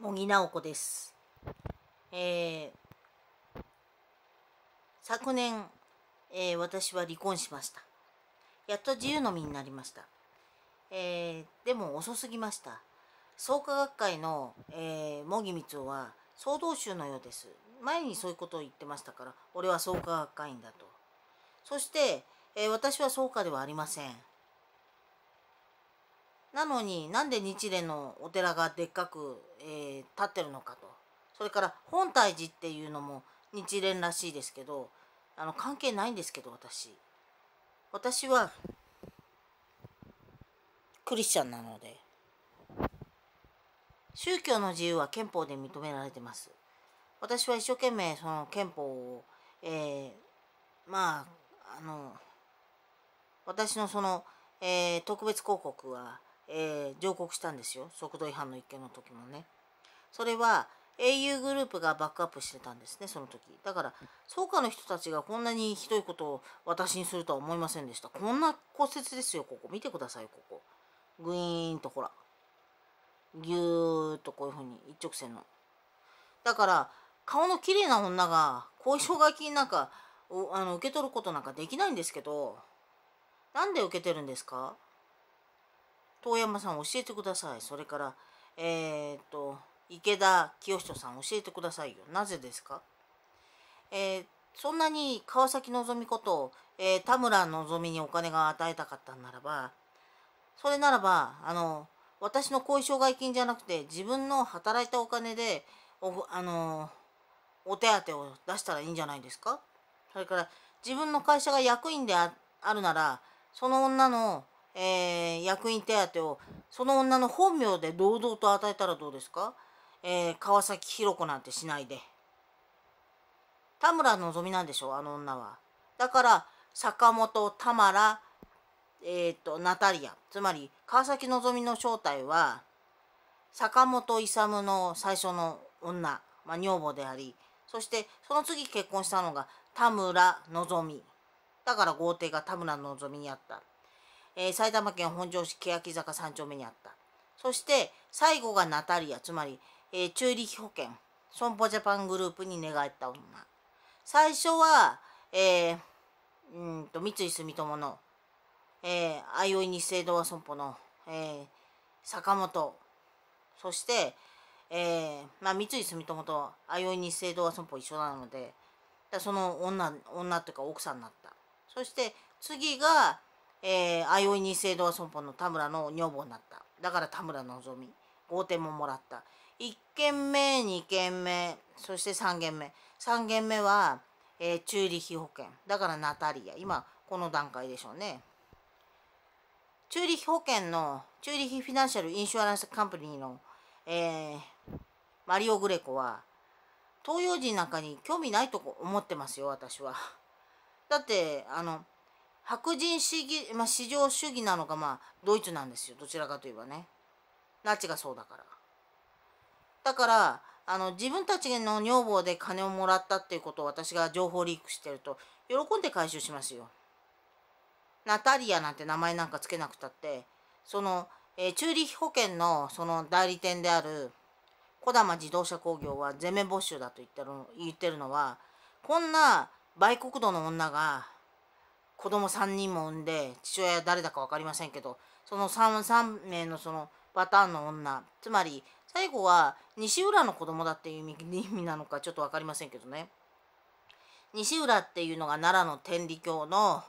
茂木直子です、えー、昨年、えー、私は離婚しましたやっと自由の身になりました、えー、でも遅すぎました創価学会の、えー、茂木光雄は総動衆のようです前にそういうことを言ってましたから俺は創価学会員だとそして、えー、私は創価ではありませんなのになんで日蓮のお寺がでっかく、えー、建ってるのかとそれから本体寺っていうのも日蓮らしいですけどあの関係ないんですけど私私はクリスチャンなので宗教の自由は憲法で認められてます私は一生懸命その憲法を、えー、まああの私のその、えー、特別広告はえー、上告したんですよ速度違反の一件の時もねそれは au グループがバックアップしてたんですねその時だから草加の人たちがこんなにひどいことを私にするとは思いませんでしたこんな骨折ですよここ見てくださいここグイーンとほらぎゅーっとこういうふうに一直線のだから顔の綺麗な女が後遺障害金なんかあの受け取ることなんかできないんですけどなんで受けてるんですか遠山さん教えてくださいそれからえー、っと池田清人さん教えてくださいよなぜですか、えー、そんなに川崎のぞみこと、えー、田村みにお金が与えたかったんならばそれならばあの私の後遺障害金じゃなくて自分の働いたお金でおあのお手当を出したらいいんじゃないですかそれから自分の会社が役員であるならその女のえー、役員手当をその女の本名で堂々と与えたらどうですか、えー、川崎弘子なんてしないで田村のみなんでしょあの女はだから坂本田村えーと、とナタリアつまり川崎のぞみの正体は坂本勇の最初の女、まあ、女房でありそしてその次結婚したのが田村のぞみだから豪邸が田村のぞみにあったえー、埼玉県本庄市欅坂3丁目にあったそして最後がナタリアつまり、えー、中力保険損保ジャパングループに寝返った女最初は、えー、うんと三井住友の、え相生日生堂和損保の、えー、坂本そして、えーまあ、三井住友と相生日生堂和損保一緒なのでその女女というか奥さんになったそして次がえー、相生二世堂損保の田村の女房になった。だから田村のぞみ。豪邸ももらった。1件目、2件目、そして3件目。3件目は、えー、チューリヒ保険。だからナタリア。今、この段階でしょうね。チューリヒ保険の、チューリヒフィナンシャルインシュアランスカンプニーの、えー、マリオ・グレコは、東洋人なんかに興味ないと思ってますよ、私は。だって、あの、白人主義、まあ、市場主義なのか、まあ、ドイツなんですよ。どちらかといえばね。ナチがそうだから。だから、あの、自分たちの女房で金をもらったっていうことを私が情報リークしてると、喜んで回収しますよ。ナタリアなんて名前なんかつけなくたって、その、えー、チューリヒ保険のその代理店である、小玉自動車工業は全面没収だと言ってる言ってるのは、こんな売国奴の女が、子供3人も産んで父親は誰だか分かりませんけどその 3, 3名のそのパターンの女つまり最後は西浦の子供だっていう意味なのかちょっと分かりませんけどね西浦っていうのが奈良の天理教の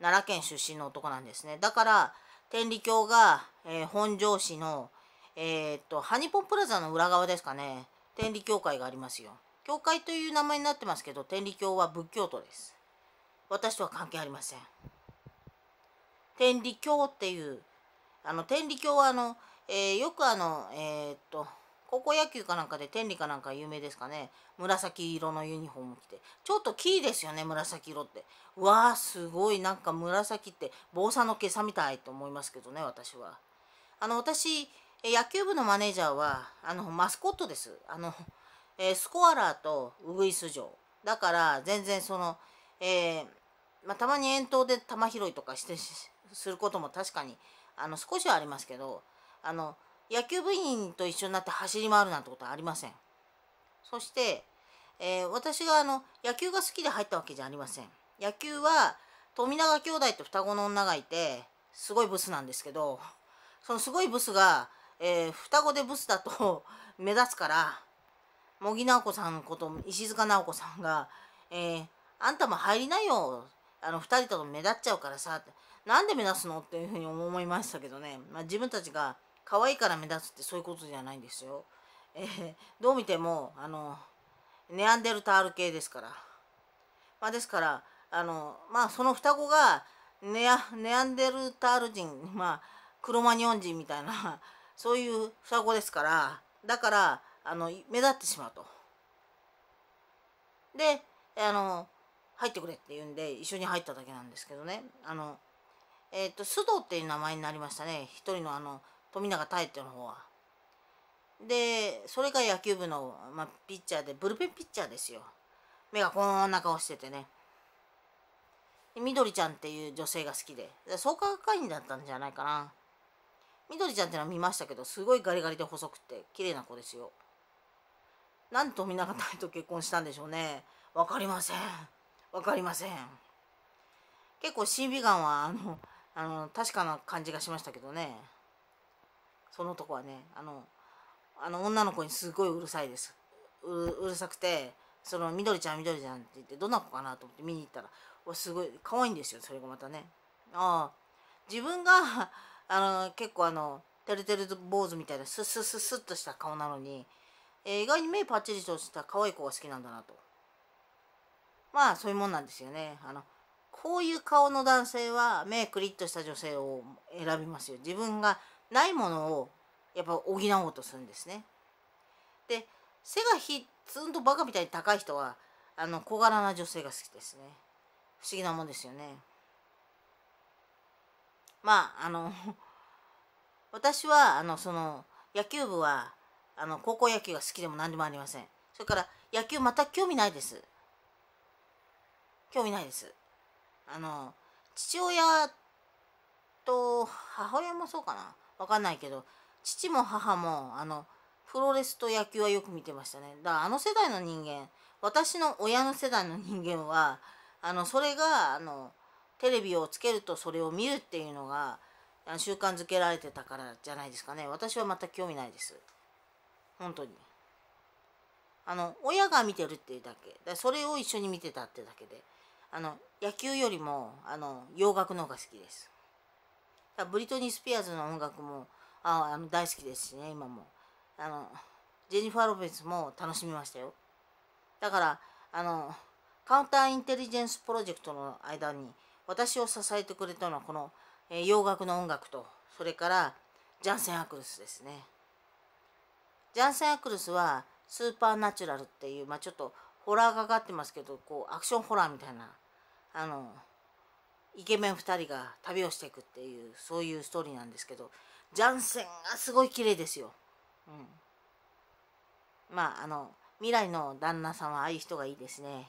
奈良県出身の男なんですねだから天理教が、えー、本庄市のえー、っとハニポンプラザの裏側ですかね天理教会がありますよ教会という名前になってますけど天理教は仏教徒です私とは関係ありません。天理教っていう、あの、天理教はあの、えー、よくあの、えー、っと、高校野球かなんかで天理かなんか有名ですかね。紫色のユニフォーム着て。ちょっとキーですよね、紫色って。うわあ、すごい、なんか紫って坊さんの今さみたいと思いますけどね、私は。あの、私、野球部のマネージャーは、あの、マスコットです。あの、えー、スコアラーとウグイス城。だから、全然その、えー、まあ、たまに遠投で球拾いとかしてすることも確かにあの少しはありますけどあの野球部員と一緒になって走り回るなんてことはありません。そして、えー、私があの野球が好きで入ったわけじゃありません。野球は富永兄弟と双子の女がいてすごいブスなんですけどそのすごいブスが、えー、双子でブスだと 目立つから茂木直子さんこと石塚直子さんが、えー、あんたも入りなよあの2人とも目立っちゃうからさ」って「なんで目立つの?」っていうふうに思いましたけどね、まあ、自分たちが可愛いから目立つってそういうことじゃないんですよ。えー、どう見てもあのネアンデルタール系ですから。まあ、ですからあの、まあ、その双子がネアネアンデルタール人、まあ、クロマニョン人みたいなそういう双子ですからだからあの目立ってしまうと。であの入ってくれって言うんで一緒に入っただけなんですけどねあのえっ、ー、と須藤っていう名前になりましたね一人のあの富永泰っての方は。でそれが野球部の、まあ、ピッチャーでブルペンピッチャーですよ。目がこんな顔しててね。みどりちゃんっていう女性が好きで創価学会員だったんじゃないかな。みどりちゃんってのは見ましたけどすごいガリガリで細くて綺麗な子ですよ。なんと富永泰と結婚したんでしょうね。わかりません。分かりません結構審美眼はあのあの確かな感じがしましたけどねそのとこはねあのあの女の子にすごいうるさいですうるさくてその「みどりちゃんみどりちゃん」って言ってどんな子かなと思って見に行ったらすごい可愛いんですよそれがまたねああ自分があの結構あのてるてる坊主みたいなスッスッスッスッとした顔なのに、えー、意外に目パッチリとした可愛い子が好きなんだなとまあそういうもんなんですよね。あのこういう顔の男性は目クリッとした女性を選びますよ。自分がないものをやっぱ補おうとするんですね。で背がひっつんとバカみたいに高い人はあの小柄な女性が好きですね。不思議なもんですよね。まああの 私はあのその野球部はあの高校野球が好きでも何でもありません。それから野球全く興味ないです。興味ないです。あの父親と母親もそうかなわかんないけど父も母もあのプロレスと野球はよく見てましたねだからあの世代の人間私の親の世代の人間はあのそれがあのテレビをつけるとそれを見るっていうのが習慣づけられてたからじゃないですかね私は全く興味ないです本当にあの親が見てるっていうだけだそれを一緒に見てたってだけで。あの野球よりもあの洋楽の方が好きですブリトニー・スピアーズの音楽もああの大好きですしね今もあのジェニファー・ロペスも楽しみましたよだからあのカウンターインテリジェンスプロジェクトの間に私を支えてくれたのはこの、えー、洋楽の音楽とそれからジャンセン・アクルスですねジャンセン・アクルスはスーパーナチュラルっていう、まあ、ちょっとホラーかかってますけどこうアクションホラーみたいなあのイケメン2人が旅をしていくっていうそういうストーリーなんですけどジャンセンがすごい綺麗ですよ。うん、まああの未来の旦那さんはああいう人がいいですね。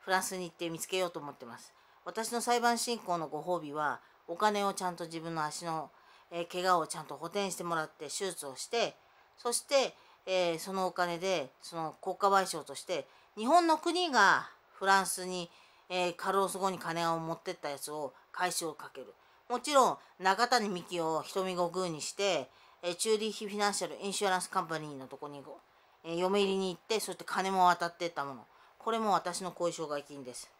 フランスに行って見つけようと思ってます。私の裁判進行のご褒美はお金をちゃんと自分の足の、えー、怪我をちゃんと補填してもらって手術をしてそして、えー、そのお金でその国家賠償として日本の国がフランスに、えー、カルロス・後に金を持ってったやつを返しをかけるもちろん中谷美紀を瞳悟空にして、えー、チューリッヒ・フィナンシャル・インシュアランス・カンパニーのとこに、えー、嫁入りに行ってそして金も渡ってったものこれも私の後遺障害金です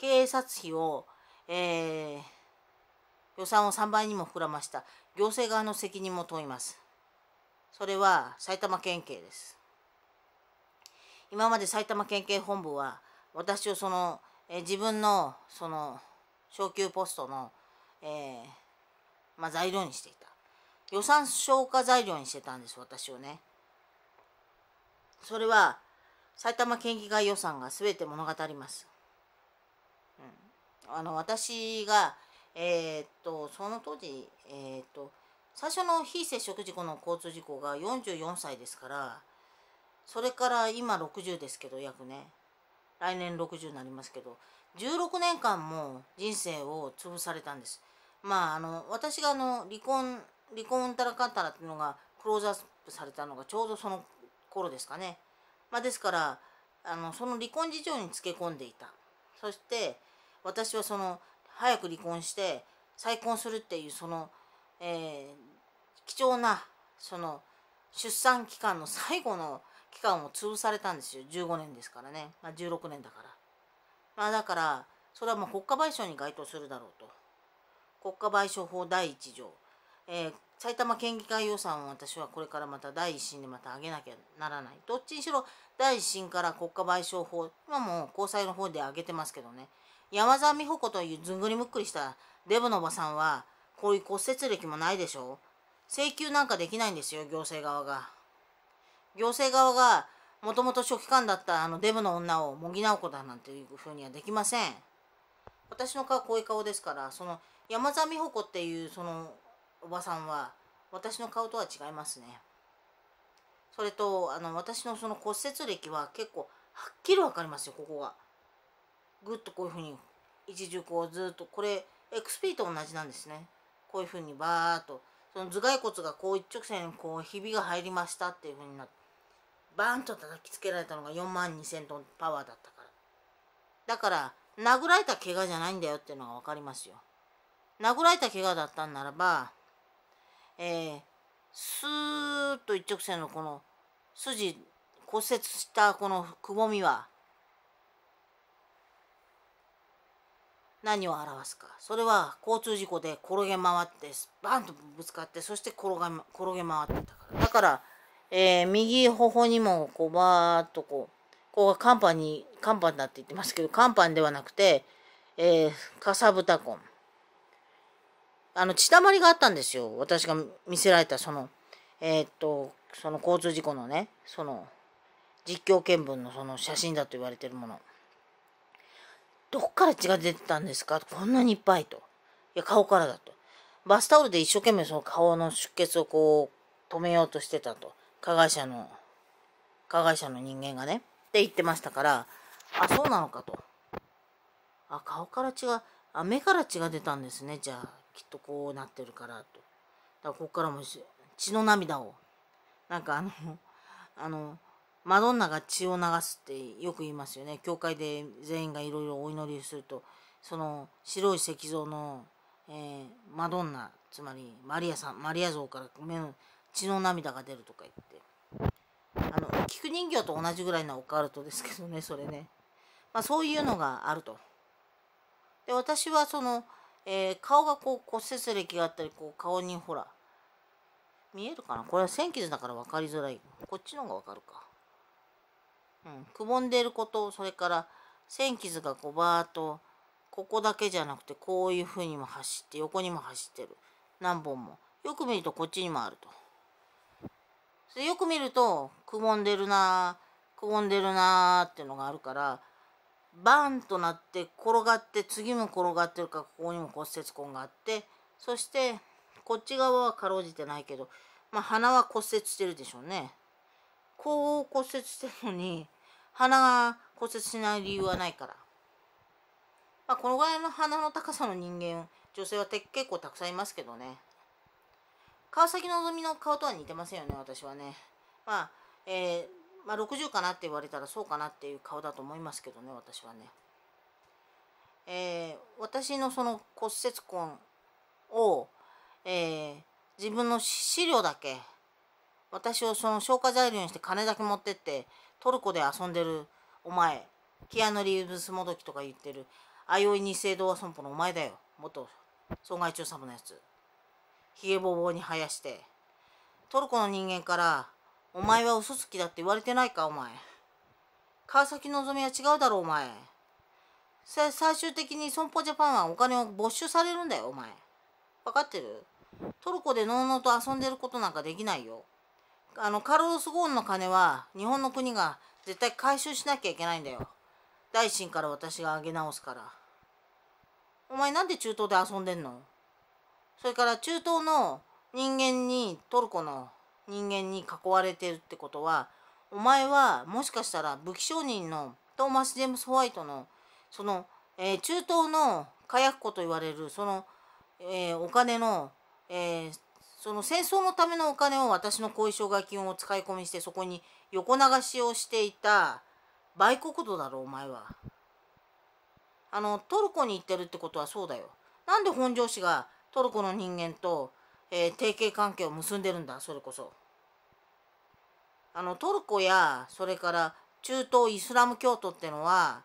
警察費を、えー、予算を3倍にも膨らました行政側の責任も問いますそれは埼玉県警です今まで埼玉県警本部は私をその、え自分のその昇給ポストの、えー、まあ、材料にしていた予算消化材料にしてたんです私をねそれは埼玉県議会予算が全て物語ります、うん、あの私がえー、っとその当時えー、っと最初の非接触事故の交通事故が44歳ですからそれから今60ですけど約ね来年60になりますけど16年間も人生を潰されたんです。まああの私があの離婚離婚たらかったらっていうのがクローズアップされたのがちょうどその頃ですかね。まあ、ですからあのその離婚事情につけ込んでいた。そして私はその早く離婚して再婚するっていうその、えー、貴重なその出産期間の最後の期間を潰されたんですよ15年ですからね、まあ、16年だから。まあ、だからそれはもう国家賠償に該当するだろうと。国家賠償法第1条、えー、埼玉県議会予算を私はこれからまた第1審でまた上げなきゃならない。どっちにしろ第1審から国家賠償法今もう裁の方で上げてますけどね山沢美穂子というずんぐりむっくりしたデブのおばさんはこういう骨折歴もないでしょ請求なんかできないんですよ行政側が。行政側がもともと書記官だったあのデブの女をもぎな直子だなんていうふうにはできません私の顔こういう顔ですからその山田美穂子っていうそのおばさんは私の顔とは違いますねそれとあの私のその骨折歴は結構はっきり分かりますよここがぐっとこういうふうに一重こうずっとこれ XP と同じなんですねこういうふうにバーっとその頭蓋骨がこう一直線にこうひびが入りましたっていうふうになってバーンと叩きつけられたのが4万2,000トンパワーだったからだから殴られた怪我じゃないんだよっていうのが分かりますよ殴られた怪我だったんならばえー、スーッと一直線のこの筋骨折したこのくぼみは何を表すかそれは交通事故で転げ回ってバンとぶつかってそして転が転げ回ってたからだからえー、右頬にもこうバーっとこう、ここがカンパに、カンパンだって言ってますけど、カンパンではなくて、えー、かさぶた痕。あの、血たまりがあったんですよ。私が見せられた、その、えー、っと、その交通事故のね、その、実況見分のその写真だと言われてるもの。どっから血が出てたんですかこんなにいっぱいと。いや、顔からだと。バスタオルで一生懸命その顔の出血をこう、止めようとしてたと。加害者の、加害者の人間がね、って言ってましたから、あ、そうなのかと。あ、顔から血が、あ、目から血が出たんですね。じゃあ、きっとこうなってるから、と。だから、こっからも血の涙を。なんかあの、あの、マドンナが血を流すってよく言いますよね。教会で全員がいろいろお祈りすると、その白い石像の、えー、マドンナ、つまりマリアさん、マリア像から目の血の涙が出るとか言ってあの菊人形と同じぐらいのオカルトですけどねそれね、まあ、そういうのがあると。で私はその、えー、顔がこう骨折歴があったりこう顔にほら見えるかなこれは線傷だから分かりづらいこっちの方が分かるか。うん、くぼんでることそれから線傷がこうバーっとここだけじゃなくてこういうふうにも走って横にも走ってる何本もよく見るとこっちにもあると。でよく見るとくぼんでるなくぼんでるなっていうのがあるからバーンとなって転がって次も転がってるからここにも骨折痕があってそしてこっち側はかろうじてないけど、まあ、鼻は骨折してるでしょうね。こう骨折してるのに鼻が骨折しない理由はないから。まあ、このぐらいの鼻の高さの人間女性は結構たくさんいますけどね。川崎希の顔とは似てませんよね私はねまあ、えー、まあ、60かなって言われたらそうかなっていう顔だと思いますけどね私はねえー、私のその骨折痕を、えー、自分の資料だけ私をその消化材料にして金だけ持ってってトルコで遊んでるお前キアヌ・リーブスもどきとか言ってる相生二世堂は損保のお前だよ元損害中様のやつひげぼぼに生やしてトルコの人間から「お前は嘘つきだって言われてないかお前川崎のぞみは違うだろお前最終的に損保ジャパンはお金を没収されるんだよお前分かってるトルコでのうのうと遊んでることなんかできないよあのカルロス・ゴーンの金は日本の国が絶対回収しなきゃいけないんだよ大臣から私が上げ直すからお前なんで中東で遊んでんのそれから中東の人間にトルコの人間に囲われてるってことはお前はもしかしたら武器商人のトーマス・ジェームス・ホワイトのその、えー、中東の火薬庫と言われるその、えー、お金の、えー、その戦争のためのお金を私の後遺障害金を使い込みしてそこに横流しをしていた売国奴だろお前は。あのトルコに行ってるってことはそうだよ。なんで本庄市がトルコの人間と、えー、提携関係を結んでるんだそれこそ。あのトルコやそれから中東イスラム教徒ってのは、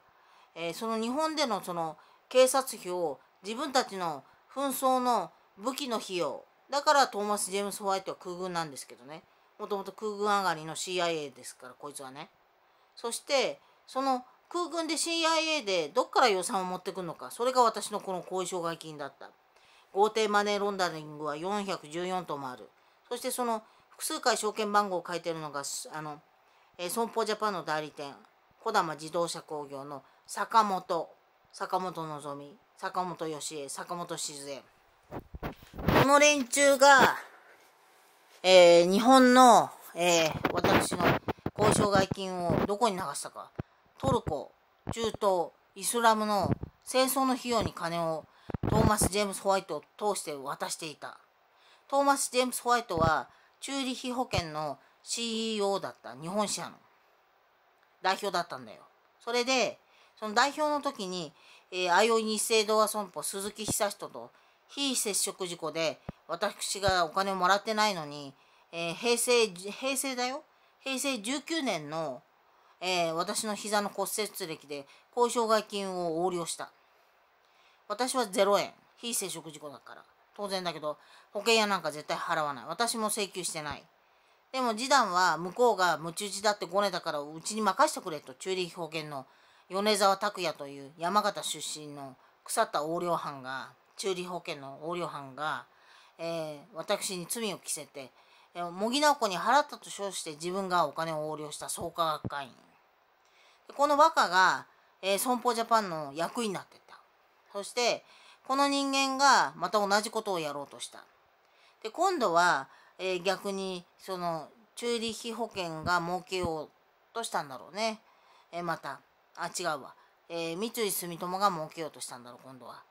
えー、その日本でのその警察費を自分たちの紛争の武器の費用だからトーマス・ジェームス・ホワイトは空軍なんですけどねもともと空軍上がりの CIA ですからこいつはねそしてその空軍で CIA でどっから予算を持ってくるのかそれが私のこの後遺障害金だった大手マネーロンダリングは414ともあるそしてその複数回証券番号を書いてるのがあの、え損保ジャパンの代理店小玉自動車工業の坂本坂本望坂本義恵坂本静江この連中が、えー、日本の、えー、私の交渉外金をどこに流したかトルコ中東イスラムの戦争の費用に金をトーマス・ジェームス・ホワイトを通して渡していた。トーマス・ジェームス・ホワイトは、チューリヒ保険の CEO だった日本社の代表だったんだよ。それで、その代表の時に、えー、IO 日清同和損保鈴木久人と非接触事故で私がお金をもらってないのに、えー、平成、平成だよ。平成19年の、えー、私の膝の骨折歴で交渉外金を横領した。私は0円非接触事故だから当然だけど保険屋なんか絶対払わない私も請求してないでも示談は向こうがむち打ちだってごねたからうちに任してくれと中立保険の米沢拓也という山形出身の腐った横領犯が中立保険の横領犯が、えー、私に罪を着せて茂木直子に払ったと称して自分がお金を横領した創価学会員この和歌が、えー、損保ジャパンの役員になってそしてこの人間がまた同じことをやろうとした。で今度は、えー、逆にそのチューリッヒ保険が儲けようとしたんだろうね。えー、またあ違うわ、えー、三井住友が儲けようとしたんだろう今度は、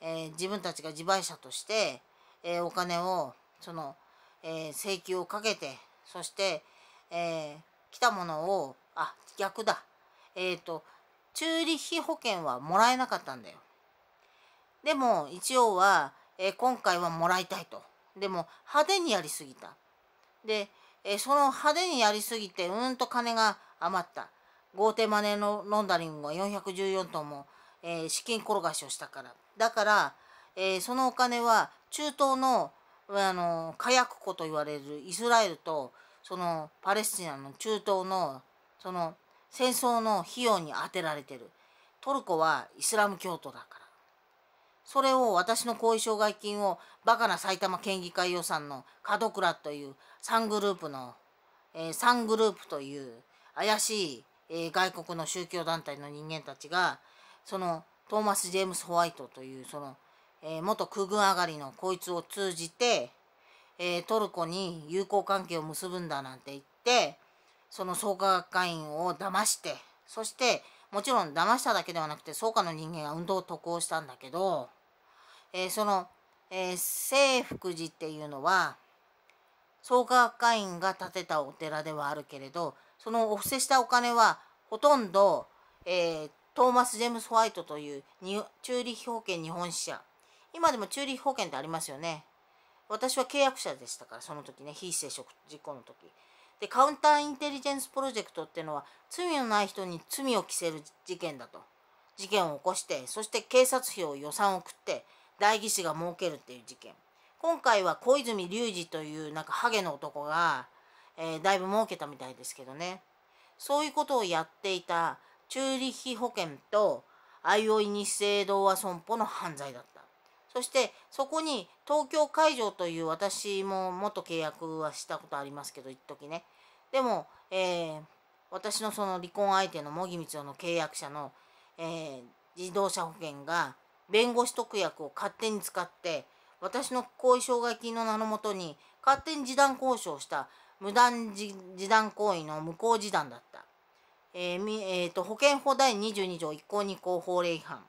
え自分たちが自賠者として、えお金をその、え請求をかけてそして、え来たものをあ逆だえっ、とチューリッヒ保険はもらえなかったんだよ。でも一応は、え今回はもらいたいと。でも派手にやりすぎた。で、えその派手にやりすぎてうんと金が余った。豪邸マネーのロンダリングは414トンも、えー、資金転がしをしたから。だから、えー、そのお金は中東の、あの火薬庫と言われるイスラエルとそのパレスチナの中東のその戦争の費用に充てられてる。トルコはイスラム教徒だから。それを私の後遺障害金をバカな埼玉県議会予算の門倉という3グループの、えー、3グループという怪しい、えー、外国の宗教団体の人間たちがそのトーマス・ジェームス・ホワイトというその、えー、元空軍上がりのこいつを通じて、えトルコに友好関係を結ぶんだなんて言ってその創価学会員を騙してそしてもちろん騙しただけではなくて創価の人間が運動を渡航したんだけどえー、その、えー、聖福寺っていうのは創価学会員が建てたお寺ではあるけれどそのお布施したお金はほとんど、えー、トーマス・ジェームス・ホワイトという中立保険日本支社今でも中立保険ってありますよね私は契約者でしたからその時ね非接触事故の時でカウンターインテリジェンスプロジェクトっていうのは罪のない人に罪を着せる事件だと事件を起こしてそして警察費を予算を送って代議士が設けるっていう事件今回は小泉隆二というなんかハゲの男が、えー、だいぶ儲けたみたいですけどねそういうことをやっていたチューリッヒ保険と相生日清同和損保の犯罪だったそしてそこに東京海上という私も元契約はしたことありますけど一時ねでも、えー、私のその離婚相手の茂木光夫の契約者の、えー、自動車保険が弁護士特約を勝手に使って私の後遺障害金の名のもとに勝手に示談交渉した無断示談行為の無効示談だった、えーえーと、保険法第22条1項2項法令違反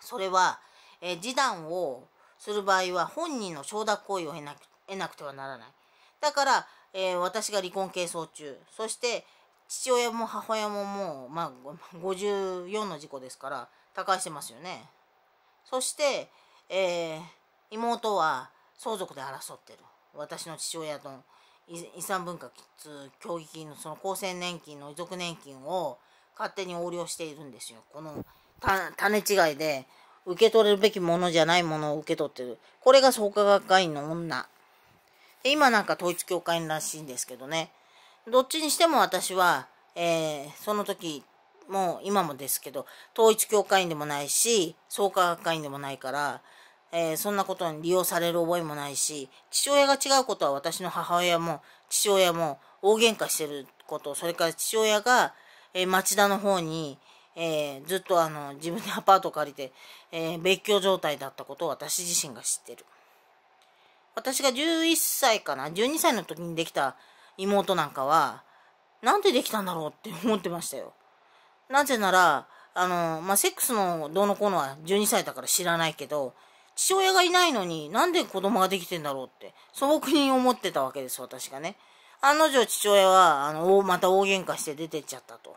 それは、えー、示談をする場合は本人の承諾行為を得なく得なくてはならないだから、えー、私が離婚係争中そして父親も母親ももう、まあ、54の事故ですから他界してますよね。そして、えー、妹は相続で争ってる私の父親と遺産分割協議金のその厚生年金の遺族年金を勝手に横領しているんですよこの種違いで受け取れるべきものじゃないものを受け取ってるこれが創価学会員の女で今なんか統一教会らしいんですけどねどっちにしても私は、えー、その時もう今もですけど、統一教会員でもないし、創価学会員でもないから、えー、そんなことに利用される覚えもないし、父親が違うことは私の母親も父親も大喧嘩してること、それから父親が、えー、町田の方に、えー、ずっとあの自分でアパート借りて、え別居状態だったことを私自身が知ってる。私が11歳かな、12歳の時にできた妹なんかは、なんでできたんだろうって思ってましたよ。なぜなら、あの、まあ、セックスのどうのこうのは12歳だから知らないけど、父親がいないのになんで子供ができてんだろうって素朴に思ってたわけです私がね案の定父親はあのまた大喧嘩して出てっちゃったと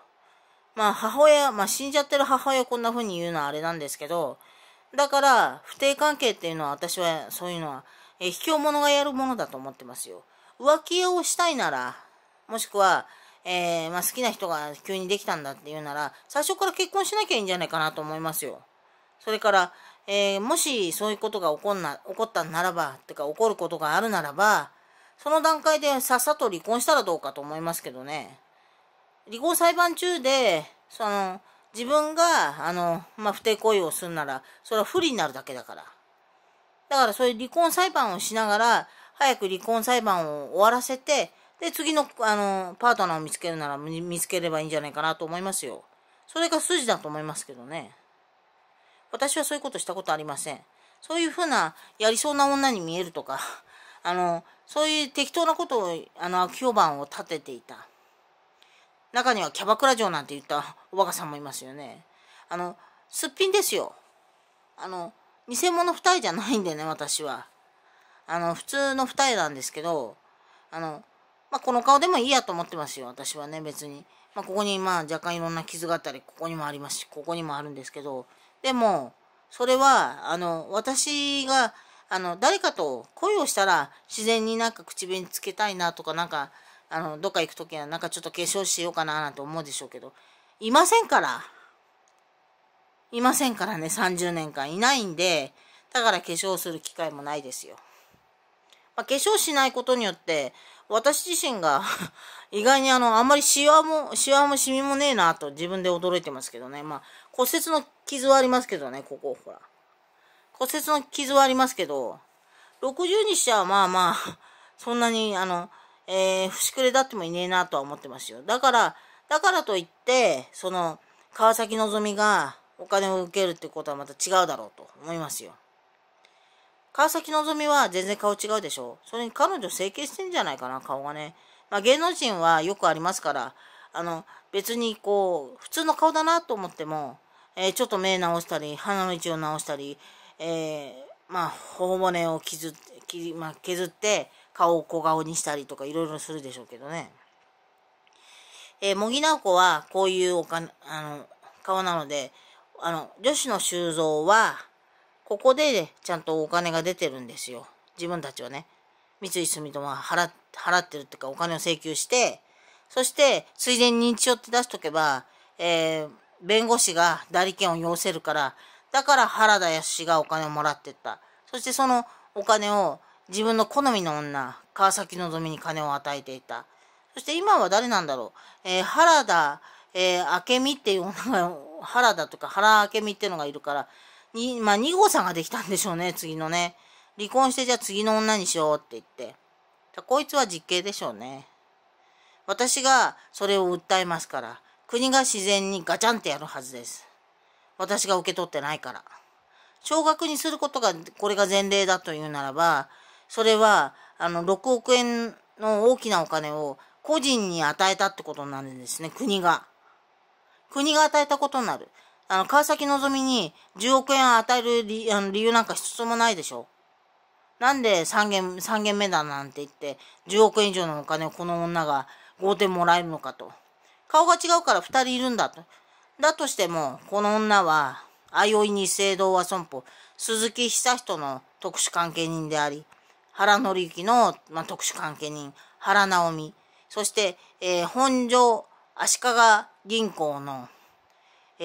まあ母親、まあ、死んじゃってる母親こんな風に言うのはあれなんですけどだから不定関係っていうのは私はそういうのはえ卑怯者がやるものだと思ってますよ浮気をしたいならもしくはえー、まあ、好きな人が急にできたんだっていうなら、最初から結婚しなきゃいいんじゃないかなと思いますよ。それから、えー、もしそういうことが起こんな、起こったならば、ってか起こることがあるならば、その段階でさっさと離婚したらどうかと思いますけどね。離婚裁判中で、その、自分が、あの、まあ、不定行為をするなら、それは不利になるだけだから。だからそういう離婚裁判をしながら、早く離婚裁判を終わらせて、で、次の、あの、パートナーを見つけるなら見つければいいんじゃないかなと思いますよ。それが筋だと思いますけどね。私はそういうことしたことありません。そういうふうな、やりそうな女に見えるとか、あの、そういう適当なことを、あの、悪評判を立てていた。中にはキャバクラ嬢なんて言ったおバカさんもいますよね。あの、すっぴんですよ。あの、偽物二重じゃないんでね、私は。あの、普通の二重なんですけど、あの、まあ、この顔でもいいやと思ってますよ、私はね、別に。まあ、ここに、まあ、若干いろんな傷があったり、ここにもありますし、ここにもあるんですけど、でも、それは、あの、私が、あの、誰かと恋をしたら、自然になんか口紅つけたいなとか、なんか、あの、どっか行く時は、なんかちょっと化粧しようかななんて思うでしょうけど、いませんから。いませんからね、30年間いないんで、だから化粧する機会もないですよ。まあ、化粧しないことによって、私自身が 意外にあの、あんまりシワも、シワもシミもねえなと自分で驚いてますけどね。まあ、骨折の傷はありますけどね、ここ、ほら。骨折の傷はありますけど、60にしちゃまあまあ、そんなに、あの、えー、節くれだってもいねえなとは思ってますよ。だから、だからといって、その、川崎のぞみがお金を受けるってことはまた違うだろうと思いますよ。川崎希は全然顔違うでしょ。それに彼女整形してんじゃないかな、顔がね。まあ、芸能人はよくありますから、あの、別にこう、普通の顔だなと思っても、えー、ちょっと目直したり、鼻の位置を直したり、えー、まあ、頬骨を削切まあ、削って、顔を小顔にしたりとかいろいろするでしょうけどね。えー、ぎなお子はこういうおかあの、顔なので、あの、女子の修造は、ここで、ね、ちゃんとお金が出てるんですよ。自分たちはね。三井住友は払払ってるっていうかお金を請求して、そして、ついでに認知症って出しとけば、えー、弁護士が代理権を要せるから、だから原田康がお金をもらってった。そしてそのお金を自分の好みの女、川崎のぞみに金を与えていた。そして今は誰なんだろう。えー、原田、えー、明美っていう女が、原田とか原明美っていうのがいるから、に、まあ、2号さんができたんでしょうね、次のね。離婚してじゃあ次の女にしようって言って。こいつは実刑でしょうね。私がそれを訴えますから、国が自然にガチャンってやるはずです。私が受け取ってないから。少額にすることが、これが前例だというならば、それは、あの、6億円の大きなお金を個人に与えたってことになるんですね、国が。国が与えたことになる。あの、川崎のぞみに10億円与える理あの理由なんか一つもないでしょ。なんで3件、三件目だなんて言って、10億円以上のお金をこの女が豪邸もらえるのかと。顔が違うから2人いるんだと。だとしても、この女は、相生に正道は損保、鈴木久人の特殊関係人であり、原則之の、まあ、特殊関係人、原直美、そして、えー、本庄足利銀行の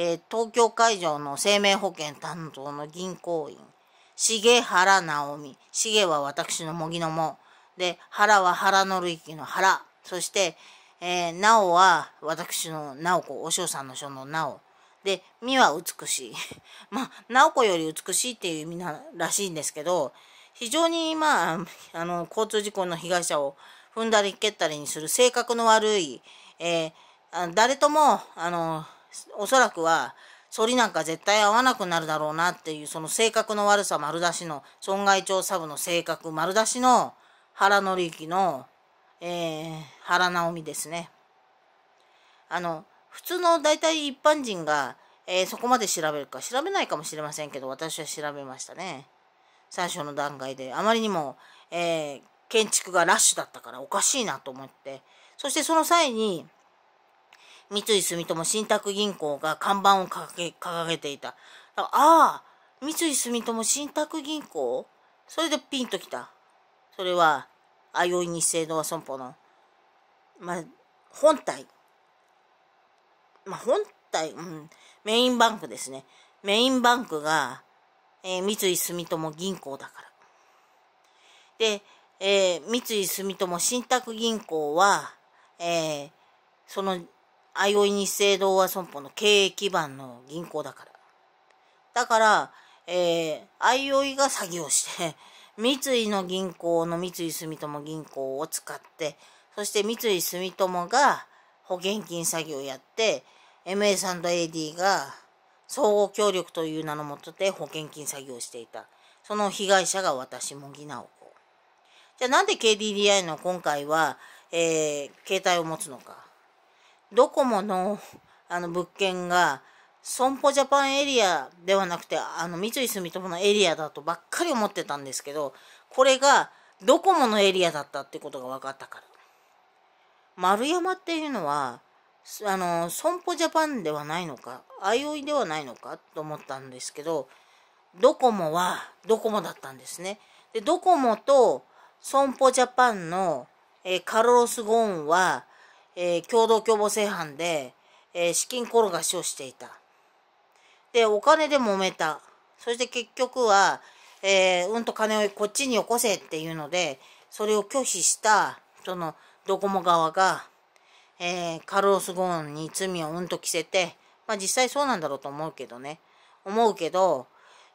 えー、東京会場の生命保険担当の銀行員、重原直美、重は私の模擬のも、で、原は原の類の原、そして、えー、直は私の直子、お嬢さんの書の直、で、美は美しい。まあ、直子より美しいっていう意味ならしいんですけど、非常に、まあ、あの、交通事故の被害者を踏んだり蹴ったりにする性格の悪い、えー、誰とも、あの、おそらくは反りなんか絶対合わなくなるだろうなっていうその性格の悪さ丸出しの損害調査部の性格丸出しの原紀之の、えー、原直美ですね。あの普通の大体一般人が、えー、そこまで調べるか調べないかもしれませんけど私は調べましたね最初の段階であまりにも、えー、建築がラッシュだったからおかしいなと思ってそしてその際に三井住友信託銀行が看板を掲げ掲げていた。ああ、三井住友信託銀行それでピンときた。それは、あよい日清同和損保の、まあ、本体。まあ、本体、うん、メインバンクですね。メインバンクが、えー、三井住友銀行だから。で、えー、三井住友信託銀行は、えー、そのあいおい日清同和損保の経営基盤の銀行だから。だから、えー、あいおいが詐欺をして、三井の銀行の三井住友銀行を使って、そして三井住友が保険金詐欺をやって、MS&AD が総合協力という名のもとで保険金詐欺をしていた。その被害者が私、茂木直子。じゃあなんで KDDI の今回は、えー、携帯を持つのか。ドコモの、あの、物件が、損保ジャパンエリアではなくて、あの、三井住友のエリアだとばっかり思ってたんですけど、これが、ドコモのエリアだったってことが分かったから。丸山っていうのは、あの、損保ジャパンではないのか、あいおいではないのかと思ったんですけど、ドコモはドコモだったんですね。で、ドコモと損保ジャパンの、えカルロス・ゴーンはえー、共同共謀性犯で、えー、資金転がしをしていた。で、お金で揉めた。そして結局は、えー、うんと金をこっちによこせっていうので、それを拒否した、その、ドコモ側が、えー、カルロス・ゴーンに罪をうんと着せて、まあ実際そうなんだろうと思うけどね。思うけど、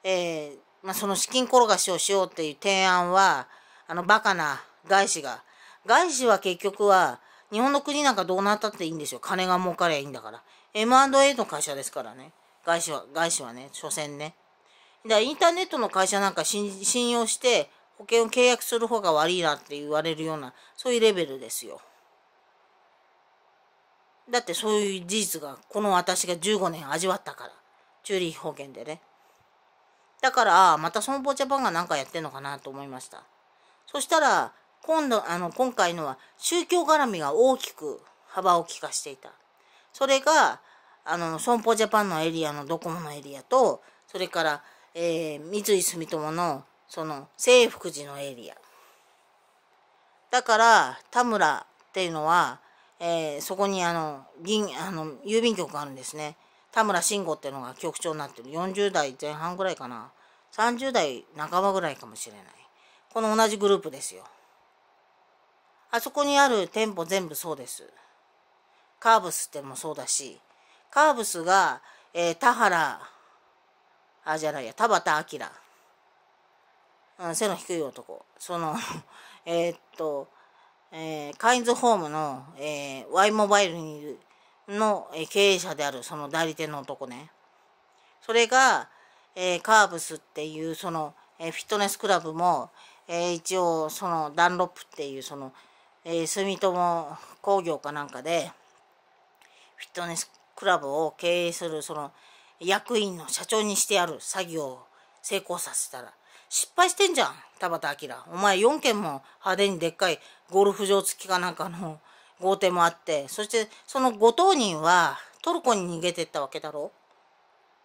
えー、まあその資金転がしをしようっていう提案は、あのバカな外資が。外資は結局は、日本の国なんかどうなったっていいんですよ。金が儲かりゃいいんだから。M&A の会社ですからね。外資は、外資はね、所詮ね。だからインターネットの会社なんか信用して保険を契約する方が悪いなって言われるような、そういうレベルですよ。だってそういう事実が、この私が15年味わったから。チューリー保険でね。だから、また損保ジャパンが何かやってんのかなと思いました。そしたら、今度、あの、今回のは宗教絡みが大きく幅を利かしていた。それが、あの、損保ジャパンのエリアのドコモのエリアと、それから、えー、三井住友の、その、西福寺のエリア。だから、田村っていうのは、えー、そこにあの、銀、あの、郵便局があるんですね。田村慎吾っていうのが局長になってる。40代前半ぐらいかな。30代半ばぐらいかもしれない。この同じグループですよ。あそこにある店舗全部そうです。カーブスってもそうだし、カーブスが、えー、田原、あ、じゃないや、田畑明。うん、背の低い男。その えっと、えー、カインズホームの、えー、Y モバイルにいる、の、えー、経営者であるその代理店の男ね。それが、えー、カーブスっていうその、えー、フィットネスクラブも、えー、一応そのダンロップっていうそのえー、住友工業かなんかでフィットネスクラブを経営するその役員の社長にしてやる作業を成功させたら失敗してんじゃん田畑明お前4件も派手にでっかいゴルフ場付きかなんかの豪邸もあってそしてそのご当人はトルコに逃げてったわけだろ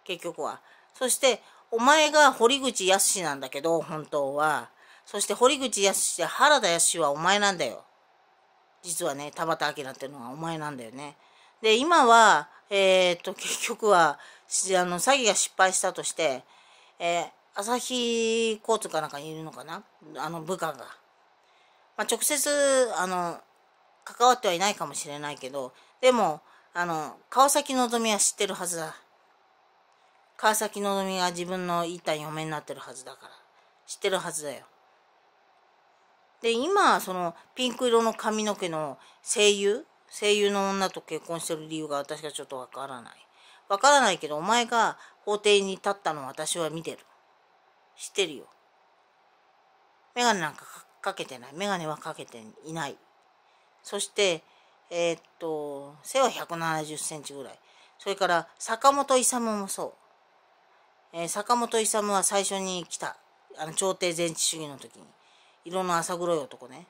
結局はそしてお前が堀口康なんだけど本当はそして堀口康で原田康はお前なんだよ実はね田畑明っていうのはお前なんだよね。で今は、えー、っと結局はあの詐欺が失敗したとして、えー、朝日交通かなんかにいるのかなあの部下が。まあ、直接あの関わってはいないかもしれないけどでもあの川崎希は知ってるはずだ。川崎希が自分の言いたい嫁になってるはずだから知ってるはずだよ。で今そのピンク色の髪の毛の声優声優の女と結婚してる理由が私はちょっとわからないわからないけどお前が法廷に立ったの私は見てる知ってるよ眼鏡なんかかけてない眼鏡はかけていないそしてえー、っと背は1 7 0センチぐらいそれから坂本勇もそう、えー、坂本勇は最初に来たあの朝廷前置主義の時に色の浅黒い男ね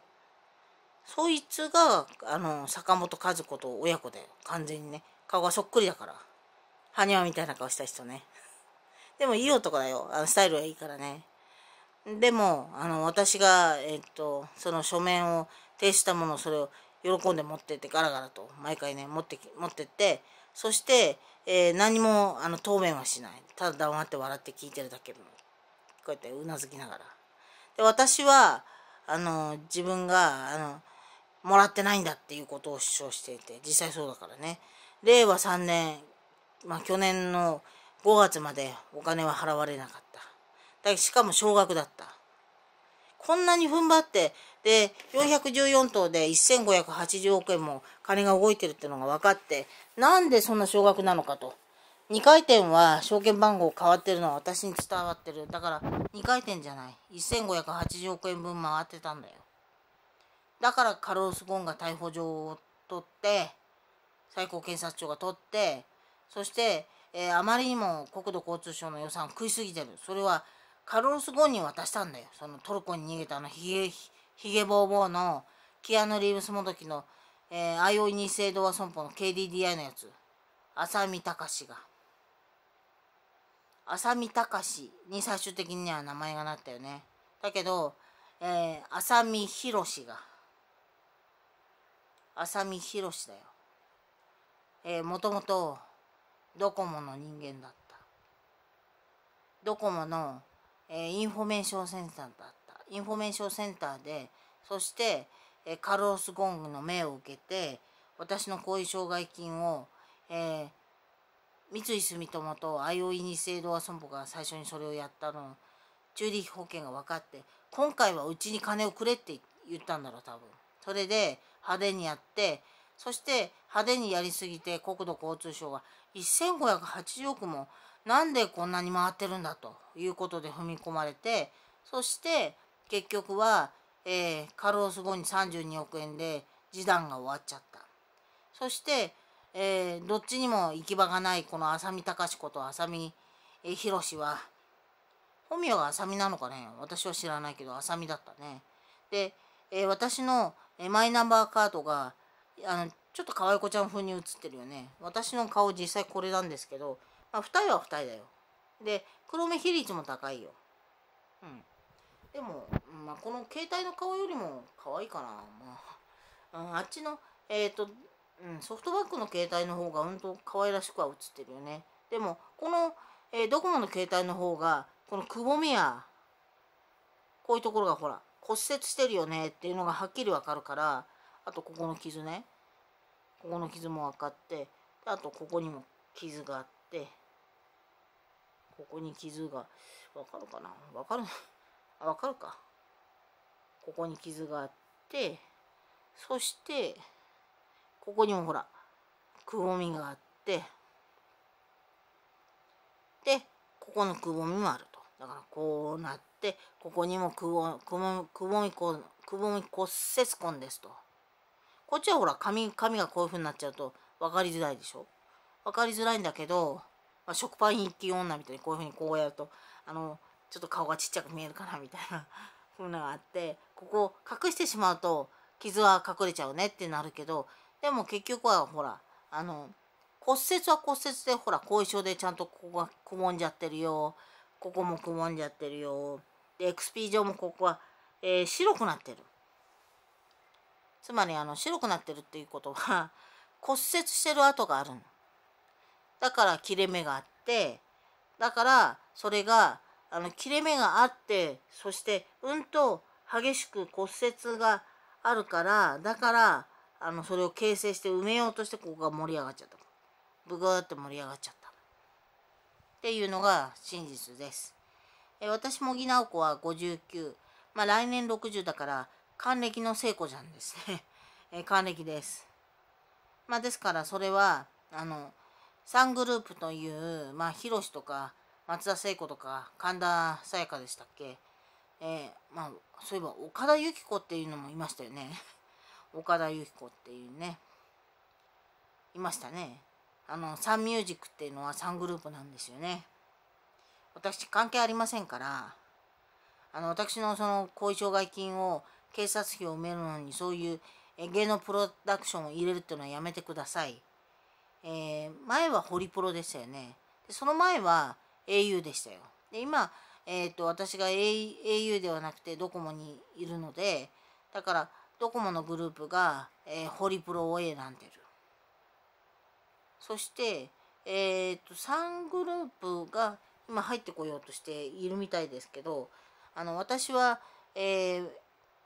そいつがあの坂本和子と親子で完全にね顔がそっくりだから埴輪みたいな顔した人ねでもいい男だよあのスタイルはいいからねでもあの私が、えっとその書面を提出したものをそれを喜んで持ってってガラガラと毎回ね持って持ってってそして、えー、何もあの答弁はしないただ黙って笑って聞いてるだけこうやってうなずきながら。で私はあの自分があのもらってないんだっていうことを主張していて実際そうだからね令和3年、まあ、去年の5月までお金は払われなかっただしかも少額だったこんなに踏ん張ってで414頭で1580億円も金が動いてるってのが分かってなんでそんな少額なのかと。2回転は証券番号変わってるのは私に伝わってる。だから2回転じゃない。1580億円分回ってたんだよ。だからカロース・ゴーンが逮捕状を取って、最高検察庁が取って、そして、えー、あまりにも国土交通省の予算を食いすぎてる。それはカロース・ゴーンに渡したんだよ。そのトルコに逃げたあのひげ、ひげぼうぼうのキアヌ・リーブスもどきの、えー、IO 二世同ソ損保の KDDI のやつ。浅見隆が。浅見隆に最終的には名前がなったよね。だけど、えー、浅見博が、浅見博だよ。えー、もともとドコモの人間だった。ドコモの、えー、インフォメーションセンターだった。インフォメーションセンターで、そして、えー、カルロス・ゴングの命を受けて、私の後遺障害金を、えー、三井住友とあいおいニセイ損保が最初にそれをやったのを中立保険が分かって今回はうちに金をくれって言ったんだろう多分それで派手にやってそして派手にやりすぎて国土交通省が1580億もなんでこんなに回ってるんだということで踏み込まれてそして結局は、えー、カロース後に32億円で示談が終わっちゃったそしてえー、どっちにも行き場がないこの浅見隆子と浅見宏は本名が浅見なのかね私は知らないけど浅見だったね。で、えー、私の、えマイナンバーカードがあのちょっと可愛い子ちゃん風に写ってるよね。私の顔実際これなんですけど、まあ、二重は二重だよ。で黒目比率も高いよ。うん、でも、まあ、この携帯の顔よりも可愛いかな。まあ、うあっちのえっ、ー、とうん、ソフトバンクの携帯の方がうんと可愛らしくは映ってるよねでもこの、えー、ドコモの携帯の方がこのくぼみやこういうところがほら骨折してるよねっていうのがはっきりわかるからあとここの傷ねここの傷も分かってあとここにも傷があってここに傷がわかるかなわかる わかるかここに傷があってそしてここにもほらくぼみがあってでここのくぼみもあるとだからこうなってここにもくぼくぼくぼみこくぼみ骨折痕ですとこっちはほら髪髪がこういうふうになっちゃうと分かりづらいでしょ分かりづらいんだけど、まあ、食パン一級女みたいにこういうふうにこうやるとあのちょっと顔がちっちゃく見えるかなみたいなふうなのがあってここ隠してしまうと傷は隠れちゃうねってなるけどでも結局はほらあの骨折は骨折でほら後遺症でちゃんとここがくぼんじゃってるよここもくぼんじゃってるよで XP 上もここは、えー、白くなってるつまりあの白くなってるっていうことは 骨折してる跡があるのだから切れ目があってだからそれがあの切れ目があってそしてうんと激しく骨折があるからだからあのそれを形成して埋めようとしてここが盛り上がっちゃったブグーって盛り上がっちゃったっていうのが真実です。え私もな直子は59、まあ、来年60だから還暦の聖子ちゃんですね え還暦です。まあ、ですからそれはあの3グループというまあヒロシとか松田聖子とか神田沙也加でしたっけ、えー、まあ、そういえば岡田由紀子っていうのもいましたよね。岡田由紀子っていうねいましたねあのサンミュージックっていうのはングループなんですよね私関係ありませんからあの私のその後遺障害金を警察費を埋めるのにそういう芸能プロダクションを入れるっていうのはやめてください、えー、前はホリプロでしたよねでその前は au でしたよで今、えーと、と私が au ではなくてドコモにいるのでだからドコモのグループが、えー、ホリプロを選んでる。そして、えーと、3グループが今入ってこようとしているみたいですけどあの私は、えー、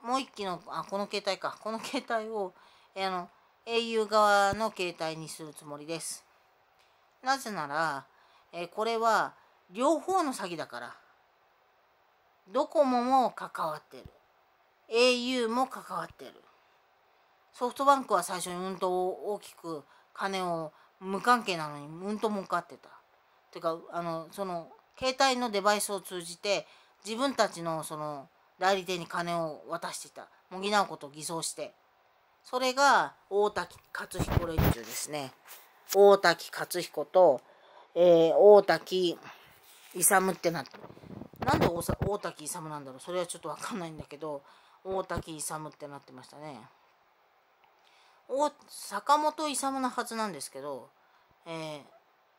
もう1機のあこの携帯かこの携帯を、えー、あの au 側の携帯にするつもりです。なぜなら、えー、これは両方の詐欺だからドコモも関わってる。au も関わってるソフトバンクは最初にうんと大きく金を無関係なのにうんと儲かってたてかあのその携帯のデバイスを通じて自分たちのその代理店に金を渡していたもぎなうことを偽装してそれが大滝勝彦連中ですね大滝勝彦と、えー、大滝勇ってなってなんで大滝勇なんだろうそれはちょっと分かんないんだけど大滝勇ってなってましたね。お坂本勇のはずなんですけど、えー、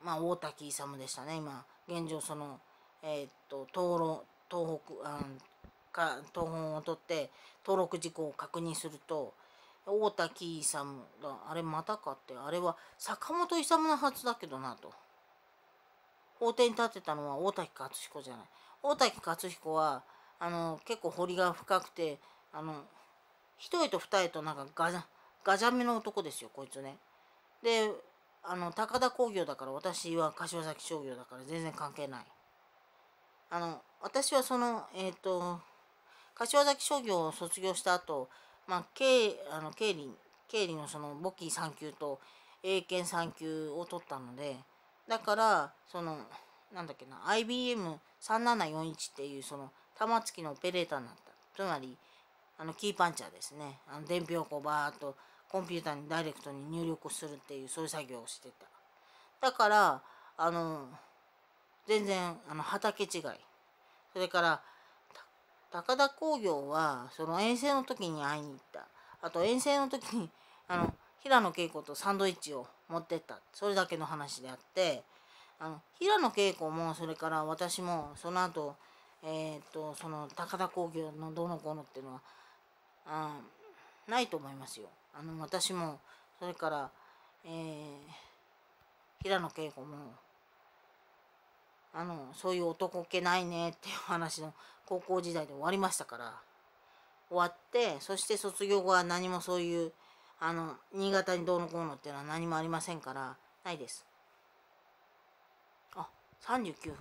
まあ大滝勇でしたね今現状そのえー、っと録東北あか東本を取って登録事項を確認すると大滝勇あれまたかってあれは坂本勇のはずだけどなと法廷に立ってたのは大滝勝彦じゃない大滝勝彦はあの結構堀が深くてあの一重と二重となんかガジャガジャメの男ですよこいつねであの高田工業だから私は柏崎商業だから全然関係ないあの私はそのえっ、ー、と柏崎商業を卒業した後、まあ経あの経理経理のその簿記3級と英検3級を取ったのでだからそのなんだっけな IBM3741 っていうその玉突きのオペレーターになったつまりあのキーパンチャーですねあの伝票をこうバーッとコンピューターにダイレクトに入力するっていうそういう作業をしてただからあの全然あの畑違いそれから高田工業はその遠征の時に会いに行ったあと遠征の時にあの平野恵子とサンドイッチを持ってったそれだけの話であってあの平野恵子もそれから私もその後えっ、とその高田工業のどの子のっていうのはあないと思いますよ。あの私もそれから、えー、平野恵子もあのそういう男気ないねっていう話の高校時代で終わりましたから終わってそして卒業後は何もそういうあの新潟にどうのこうのっていうのは何もありませんからないです。あ39分